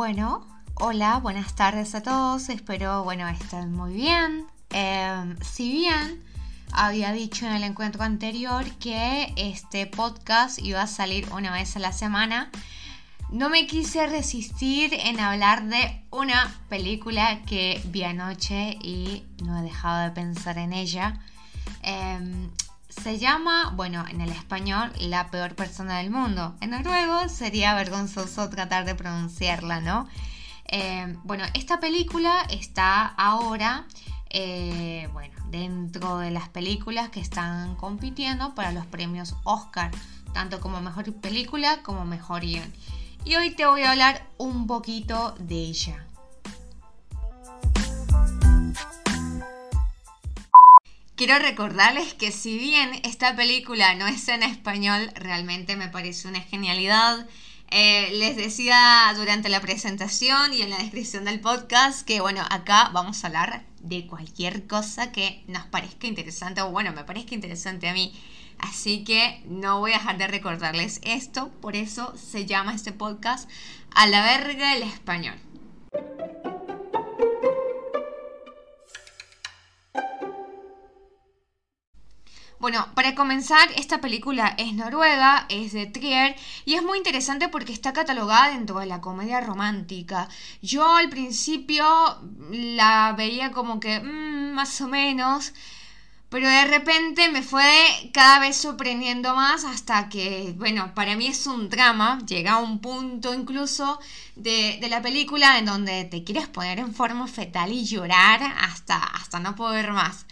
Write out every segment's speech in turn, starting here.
Bueno, hola, buenas tardes a todos. Espero, bueno, estén muy bien. Em, si bien había dicho en el encuentro anterior que este podcast iba a salir una vez a la semana, no me quise resistir en hablar de una película que vi anoche y no he dejado de pensar en ella. Em, se llama, bueno, en el español, la peor persona del mundo. En noruego sería vergonzoso tratar de pronunciarla, ¿no? Eh, bueno, esta película está ahora, eh, bueno, dentro de las películas que están compitiendo para los premios Oscar, tanto como mejor película como mejor guión. Y hoy te voy a hablar un poquito de ella. Quiero recordarles que si bien esta película no es en español, realmente me parece una genialidad. Eh, les decía durante la presentación y en la descripción del podcast que bueno, acá vamos a hablar de cualquier cosa que nos parezca interesante o bueno, me parezca interesante a mí. Así que no voy a dejar de recordarles esto, por eso se llama este podcast A la verga el español. Bueno, para comenzar, esta película es noruega, es de Trier y es muy interesante porque está catalogada dentro de la comedia romántica. Yo al principio la veía como que mm, más o menos, pero de repente me fue cada vez sorprendiendo más hasta que, bueno, para mí es un drama, llega a un punto incluso de, la película en donde te quieres poner en forma fetal y llorar hasta, hasta no poder más.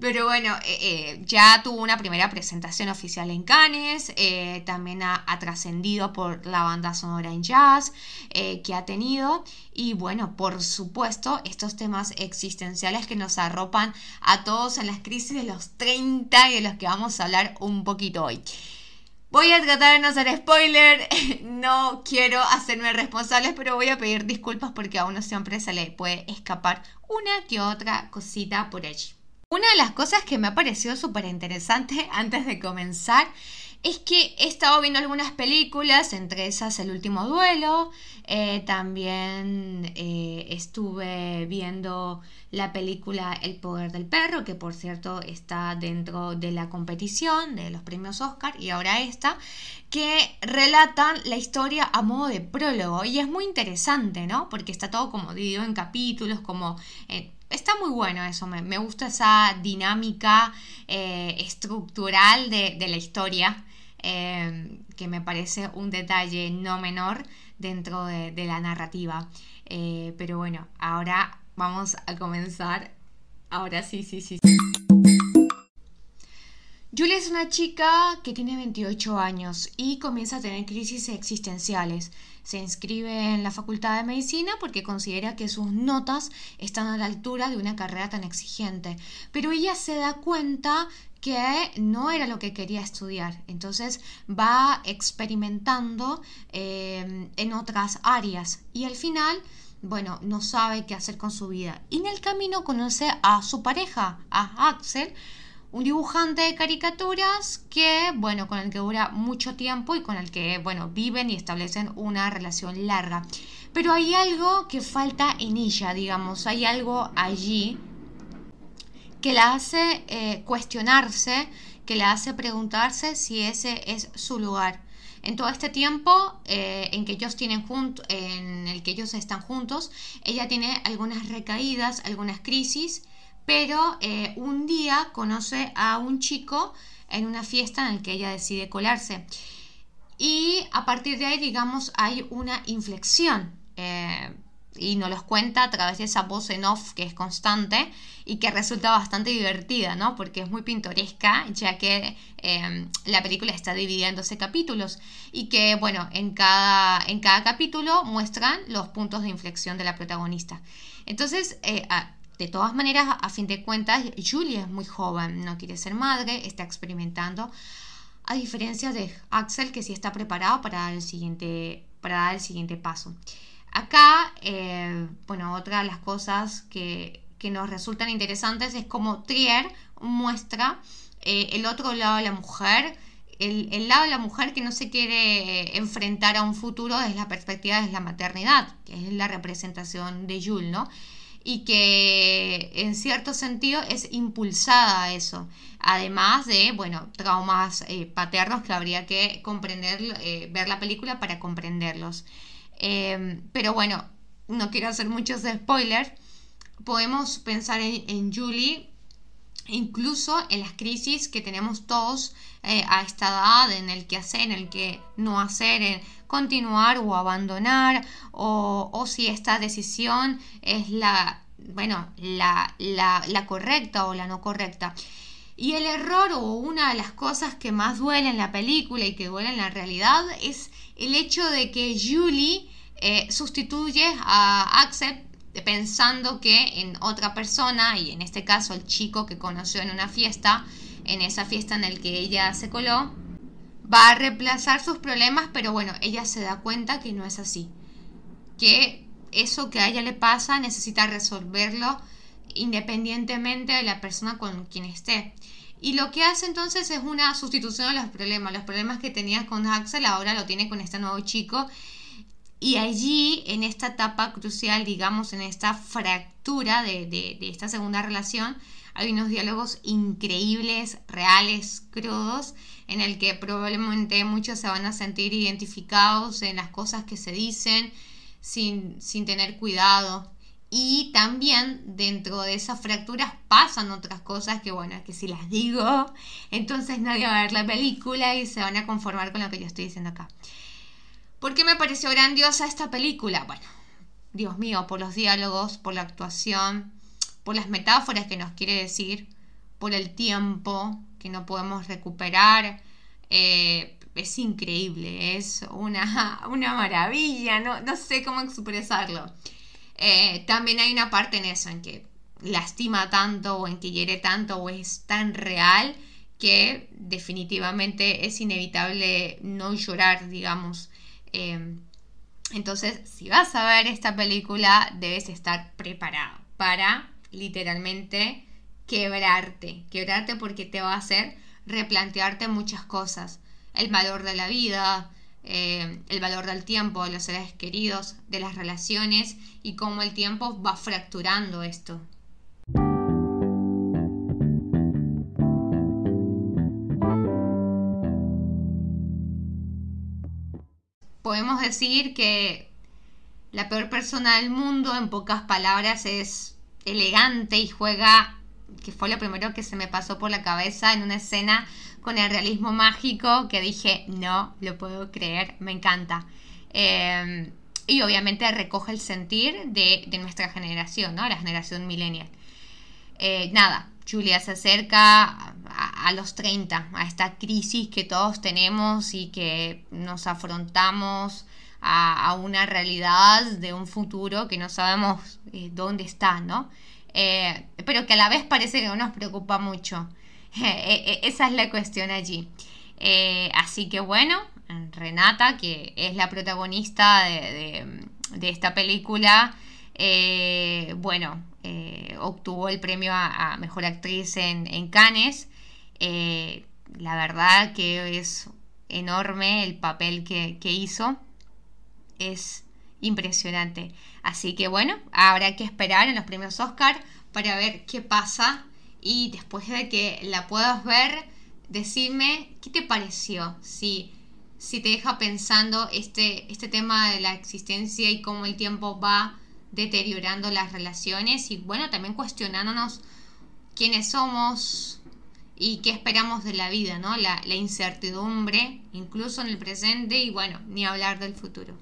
Pero bueno, eh, eh, ya tuvo una primera presentación oficial en Cannes, eh, también ha trascendido por la banda sonora en jazz que ha tenido y bueno, por supuesto, estos temas existenciales que nos arropan a todos en las crisis los 30 de los que vamos a hablar un poquito hoy. Voy a tratar de no hacer spoiler, no quiero hacerme responsables, pero voy a pedir disculpas porque a uno siempre se le puede escapar una que otra cosita por allí. Una de las cosas que me ha parecido súper interesante antes de comenzar es que he estado viendo algunas películas, entre esas El último duelo, eh, también eh, estuve viendo la película El poder del perro, que por cierto está dentro de la competición de los premios Oscar y ahora esta, que relatan la historia a modo de prólogo y es muy interesante, ¿no? Porque está todo como dividido en capítulos, como... Eh, está muy bueno eso, me, gusta esa dinámica estructural de la historia Em, que me parece un detalle no menor dentro de, la narrativa. Eh, pero bueno, ahora vamos a comenzar. Ahora sí, sí, sí. Julia es una chica que tiene 28 años y comienza a tener crisis existenciales. Se inscribe en la Facultad de Medicina porque considera que sus notas están a la altura de una carrera tan exigente. Pero ella se da cuenta que no era lo que quería estudiar. Entonces va experimentando eh, en otras áreas y al final, bueno, no sabe qué hacer con su vida. Y en el camino conoce a su pareja, a Axel, un dibujante de caricaturas que, bueno, con el que dura mucho tiempo y con el que, bueno, viven y establecen una relación larga. Pero hay algo que falta en ella, digamos, hay algo allí que la hace eh, cuestionarse, que la hace preguntarse si ese es su lugar. En todo este tiempo eh, en, que ellos tienen en el que ellos están juntos, ella tiene algunas recaídas, algunas crisis, pero eh, un día conoce a un chico en una fiesta en la que ella decide colarse. Y a partir de ahí, digamos, hay una inflexión y nos los cuenta a través de esa voz en off que es constante y que resulta bastante divertida, ¿no? Porque es muy pintoresca, ya que em, la película está dividida en 12 capítulos y que, bueno, en cada, en cada capítulo muestran los puntos de inflexión de la protagonista. Entonces, eh, de todas maneras, a fin de cuentas, Julia es muy joven, no quiere ser madre, está experimentando, a diferencia de Axel, que sí está preparado para, el siguiente, para dar el siguiente paso. Acá, eh, bueno, otra de las cosas que, nos resultan interesantes es cómo Trier muestra eh, el otro lado de la mujer, el, lado de la mujer que no se quiere eh, enfrentar a un futuro desde la perspectiva de la maternidad, que es la representación de Jules, ¿no? Y que en cierto sentido es impulsada a eso, además de, bueno, traumas paternos que habría que comprender, ver la película para comprenderlos. Em, pero bueno, no quiero hacer muchos spoilers. Podemos pensar en, Julie incluso en las crisis que tenemos todos eh, a esta edad, en el que hacer, en el que no hacer, en continuar o abandonar, o, si esta decisión es la, bueno, la correcta o la no correcta. Y el error o una de las cosas que más duele en la película y que duele en la realidad es el hecho de que Julie eh, sustituye a Axel pensando que en otra persona, y en este caso el chico que conoció en una fiesta, en esa fiesta en la el que ella se coló, va a reemplazar sus problemas, pero bueno, ella se da cuenta que no es así, que eso que a ella le pasa necesita resolverlo independientemente de la persona con quien esté. Y lo que hace entonces es una sustitución de los problemas. Los problemas que tenías con Axel ahora lo tiene con este nuevo chico. Y allí, en esta etapa crucial, digamos, en esta fractura de, de esta segunda relación, hay unos diálogos increíbles, reales, crudos, en el que probablemente muchos se van a sentir identificados en las cosas que se dicen sin, sin tener cuidado. Y también dentro de esas fracturas pasan otras cosas que, bueno, que si las digo, entonces nadie va a ver la película y se van a conformar con lo que yo estoy diciendo acá. ¿Por qué me pareció grandiosa esta película? Bueno, Dios mío, por los diálogos, por la actuación, por las metáforas que nos quiere decir, por el tiempo que no podemos recuperar. Eh, es increíble, es una, una maravilla, no, no sé cómo expresarlo. Eh, también hay una parte en eso, en que lastima tanto o en que hiere tanto o es tan real que definitivamente es inevitable no llorar, digamos. Eh, entonces, si vas a ver esta película, debes estar preparado para literalmente quebrarte, quebrarte porque te va a hacer replantearte muchas cosas, el valor de la vida, eh, el valor del tiempo, de los seres queridos, de las relaciones y cómo el tiempo va fracturando esto. Podemos decir que la peor persona del mundo, en pocas palabras, es elegante y juega que fue lo primero que se me pasó por la cabeza en una escena con el realismo mágico que dije, no lo puedo creer, me encanta. Em, y obviamente recoge el sentir de, de, nuestra generación, ¿no? La generación millennial. Eh, nada, Julia se acerca a, los 30, a esta crisis que todos tenemos y que nos afrontamos a, una realidad de un futuro que no sabemos eh, dónde está, ¿no? Eh, pero que a la vez parece que no nos preocupa mucho. Eh, eh, esa es la cuestión allí. así que bueno, Renata, que es la protagonista de, esta película, bueno, obtuvo el premio a, Mejor Actriz en, en Cannes. la verdad que es enorme el papel que, que hizo. Es impresionante. Así que bueno, habrá que esperar en los premios Oscar para ver qué pasa y después de que la puedas ver, decirme qué te pareció, si, si te deja pensando este, este tema de la existencia y cómo el tiempo va deteriorando las relaciones y bueno, también cuestionándonos quiénes somos y qué esperamos de la vida, ¿no? la incertidumbre, incluso en el presente y bueno, ni hablar del futuro.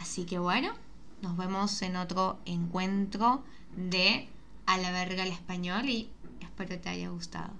Así que bueno, nos vemos en otro encuentro de A la verga el español y espero te haya gustado.